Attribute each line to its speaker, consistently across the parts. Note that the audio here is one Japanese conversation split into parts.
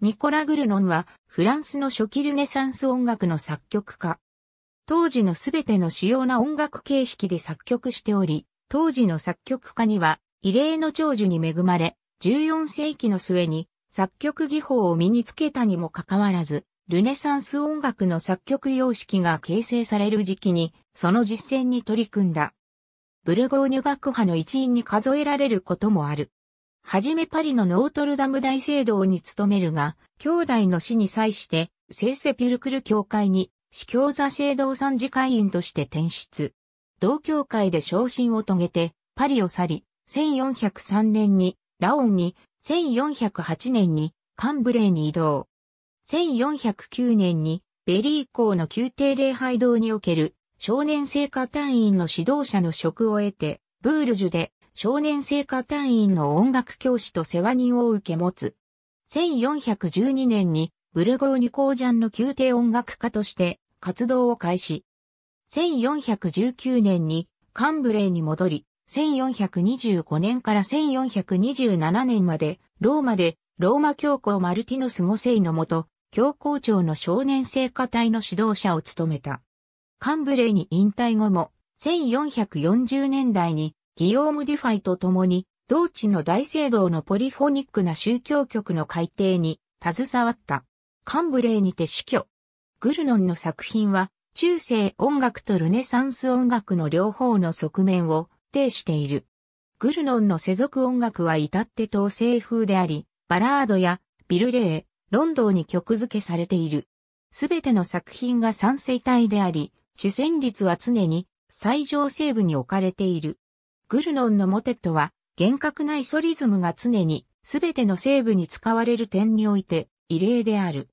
Speaker 1: ニコラ・グルノンはフランスの初期ルネサンス音楽の作曲家。当時のすべての主要な音楽形式で作曲しており、当時の作曲家には異例の長寿に恵まれ、14世紀の末に作曲技法を身につけたにもかかわらず、ルネサンス音楽の作曲様式が形成される時期に、その実践に取り組んだ。ブルゴーニュ学派の一員に数えられることもある。はじめパリのノートルダム大聖堂に勤めるが、兄弟の死に際して、聖セピルクル教会に、司教座聖堂参事会員として転出。同教会で昇進を遂げて、パリを去り、1403年に、ラオンに、1408年に、カンブレーに移動。1409年に、ベリー校の宮廷礼拝堂における、少年聖歌隊員の指導者の職を得て、ブールジュで少年聖歌隊員の音楽教師と世話人を受け持つ。1412年にブルゴーニュ公ジャンの宮廷音楽家として活動を開始。1419年にカンブレイに戻り、1425年から1427年までローマでローマ教皇マルティノス五世のもと、教皇庁の少年聖歌隊の指導者を務めた。カンブレイに引退後も1440年代にギオーム・デュファイと共に、同地の大聖堂のポリフォニックな宗教曲の改定に携わった。カンブレーにて死去。グルノンの作品は、中世音楽とルネサンス音楽の両方の側面を呈している。グルノンの世俗音楽は至って統制風であり、バラードやビルレー、ロンドンに曲付けされている。すべての作品が賛成体であり、主旋律は常に最上西部に置かれている。グルノンのモテットは、厳格なイソリズムが常に、すべての成分に使われる点において、異例である。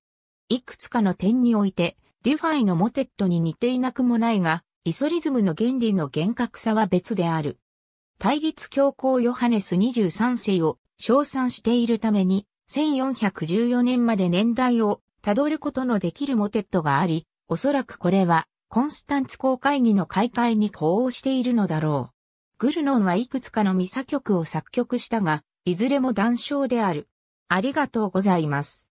Speaker 1: いくつかの点において、デュファイのモテットに似ていなくもないが、イソリズムの原理の厳格さは別である。対立教皇ヨハネス23世を称賛しているために、1414年まで年代をたどることのできるモテットがあり、おそらくこれは、コンスタンツ公会議の開会に呼応しているのだろう。グルノンはいくつかのミサ曲を作曲したが、いずれも談笑である。ありがとうございます。